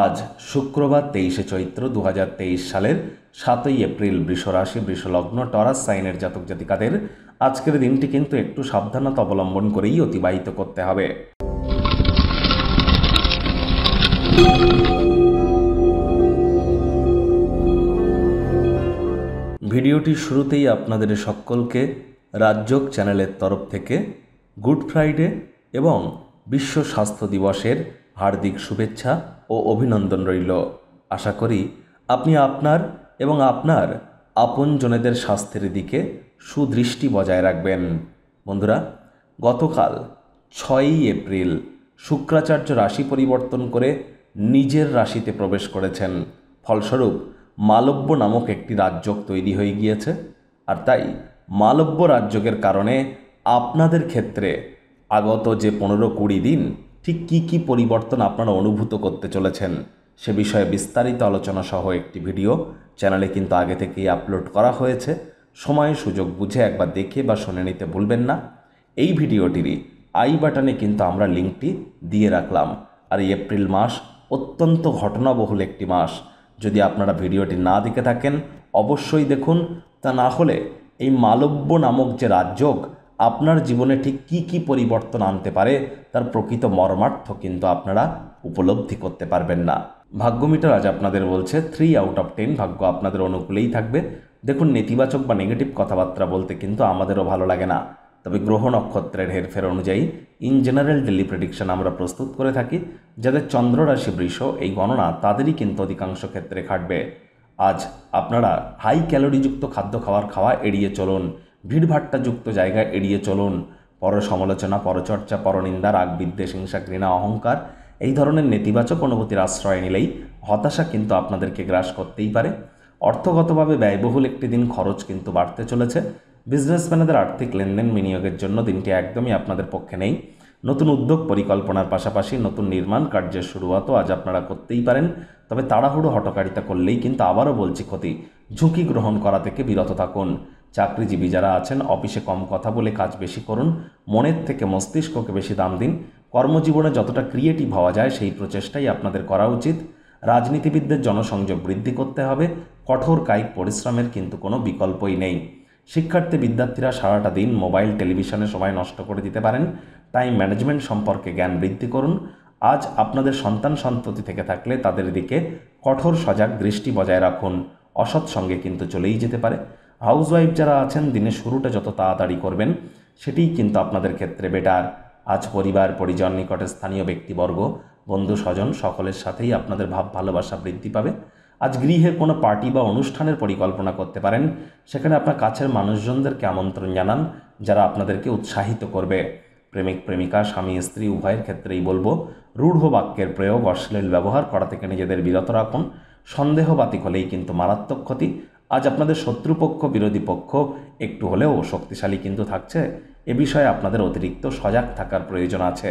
আজ শুক্রবার তেইশে চৈত্র দু সালের সাতই এপ্রিল বৃষরাশি বৃষলগ্ন টরাস সাইনের জাতক জাতিকাদের আজকের দিনটি কিন্তু একটু সাবধানতা অবলম্বন করেই অতিবাহিত করতে হবে ভিডিওটি শুরুতেই আপনাদের সকলকে রাজ্যক চ্যানেলের তরফ থেকে গুড ফ্রাইডে এবং বিশ্ব স্বাস্থ্য দিবসের হার্দিক শুভেচ্ছা ও অভিনন্দন রইল আশা করি আপনি আপনার এবং আপনার আপনজনেদের স্বাস্থ্যের দিকে সুদৃষ্টি বজায় রাখবেন বন্ধুরা গতকাল ছয়ই এপ্রিল শুক্রাচার্য রাশি পরিবর্তন করে নিজের রাশিতে প্রবেশ করেছেন ফলস্বরূপ মালব্য নামক একটি রাজ্যক তৈরি হয়ে গিয়েছে আর তাই মালব্য রাজ্যকের কারণে আপনাদের ক্ষেত্রে আগত যে পনেরো কুড়ি দিন ঠিক কি কি পরিবর্তন আপনারা অনুভূত করতে চলেছেন সে বিষয়ে বিস্তারিত আলোচনা সহ একটি ভিডিও চ্যানেলে কিন্তু আগে থেকেই আপলোড করা হয়েছে সময় সুযোগ বুঝে একবার দেখে বা শুনে নিতে ভুলবেন না এই ভিডিওটিরই আই বাটনে কিন্তু আমরা লিঙ্কটি দিয়ে রাখলাম আর এই এপ্রিল মাস অত্যন্ত ঘটনাবহুল একটি মাস যদি আপনারা ভিডিওটি না দেখে থাকেন অবশ্যই দেখুন তা না হলে এই মালব্য নামক যে রাজযোগ আপনার জীবনে ঠিক কি কি পরিবর্তন আনতে পারে তার প্রকৃত মর্মার্থ কিন্তু আপনারা উপলব্ধি করতে পারবেন না ভাগ্য মিটার আজ আপনাদের বলছে থ্রি আউট অফ টেন ভাগ্য আপনাদের অনুকূলেই থাকবে দেখুন নেতিবাচক বা নেগেটিভ কথাবার্তা বলতে কিন্তু আমাদেরও ভালো লাগে না তবে গ্রহ নক্ষত্রের হেরফের অনুযায়ী ইন জেনারেল ডেলি প্রেডিকশন আমরা প্রস্তুত করে থাকি যাদের চন্দ্ররাশি বৃষ এই গণনা তাদেরই কিন্তু অধিকাংশ ক্ষেত্রে খাটবে আজ আপনারা হাই ক্যালোরিযুক্ত খাদ্য খাওয়ার খাওয়া এড়িয়ে চলুন ভিড়ভাট্টাযুক্ত জায়গা এড়িয়ে চলুন পর সমালোচনা পরচর্চা পরনিন্দা রাগ বিদ্বেষ হিংসা ঘৃণা অহংকার এই ধরনের নেতিবাচক অনুভূতির আশ্রয় নিলেই হতাশা কিন্তু আপনাদেরকে গ্রাস করতেই পারে অর্থগতভাবে ব্যয়বহুল একটি দিন খরচ কিন্তু বাড়তে চলেছে বিজনেসম্যানদের আর্থিক লেনদেন বিনিয়োগের জন্য দিনটি একদমই আপনাদের পক্ষে নেই নতুন উদ্যোগ পরিকল্পনার পাশাপাশি নতুন নির্মাণ কার্যের শুরুয়াতও আজ আপনারা করতেই পারেন তবে তাড়াহুড়ো হটকারিতা করলেই কিন্তু আবারও বলছি ক্ষতি ঝুঁকি গ্রহণ করা থেকে বিরত থাকুন চাকরিজীবী যারা আছেন অফিসে কম কথা বলে কাজ বেশি করুন মনের থেকে মস্তিষ্ককে বেশি দাম দিন কর্মজীবনে যতটা ক্রিয়েটিভ হওয়া যায় সেই প্রচেষ্টাই আপনাদের করা উচিত রাজনীতিবিদদের জনসংযোগ বৃদ্ধি করতে হবে কঠোর কায়িক পরিশ্রমের কিন্তু কোনো বিকল্পই নেই শিক্ষার্থী বিদ্যার্থীরা সারাটা দিন মোবাইল টেলিভিশনে সময় নষ্ট করে দিতে পারেন টাইম ম্যানেজমেন্ট সম্পর্কে জ্ঞান বৃদ্ধি করুন আজ আপনাদের সন্তান সন্ততি থেকে থাকলে তাদের দিকে কঠোর সজাগ দৃষ্টি বজায় রাখুন অসৎ সঙ্গে কিন্তু চলেই যেতে পারে হাউসওয়াইফ যারা আছেন দিনের শুরুটা যত তাড়াতাড়ি করবেন সেটিই কিন্তু আপনাদের ক্ষেত্রে বেটার আজ পরিবার পরিজন নিকটে স্থানীয় ব্যক্তিবর্গ বন্ধু স্বজন সকলের সাথেই আপনাদের ভাব ভালোবাসা বৃদ্ধি পাবে আজ গৃহে কোনো পার্টি বা অনুষ্ঠানের পরিকল্পনা করতে পারেন সেখানে আপনার কাছের মানুষজনদেরকে আমন্ত্রণ জানান যারা আপনাদেরকে উৎসাহিত করবে প্রেমিক প্রেমিকা স্বামী স্ত্রী উভয়ের ক্ষেত্রেই বলবো রূঢ় বাক্যের প্রয়োগ অশ্লীল ব্যবহার করা থেকে নিজেদের বিরত রাখুন সন্দেহবাতিক হলেই কিন্তু মারাত্মক ক্ষতি আজ আপনাদের শত্রুপক্ষ বিরোধী পক্ষ একটু হলেও শক্তিশালী কিন্তু থাকছে এ বিষয়ে আপনাদের অতিরিক্ত সজাগ থাকার প্রয়োজন আছে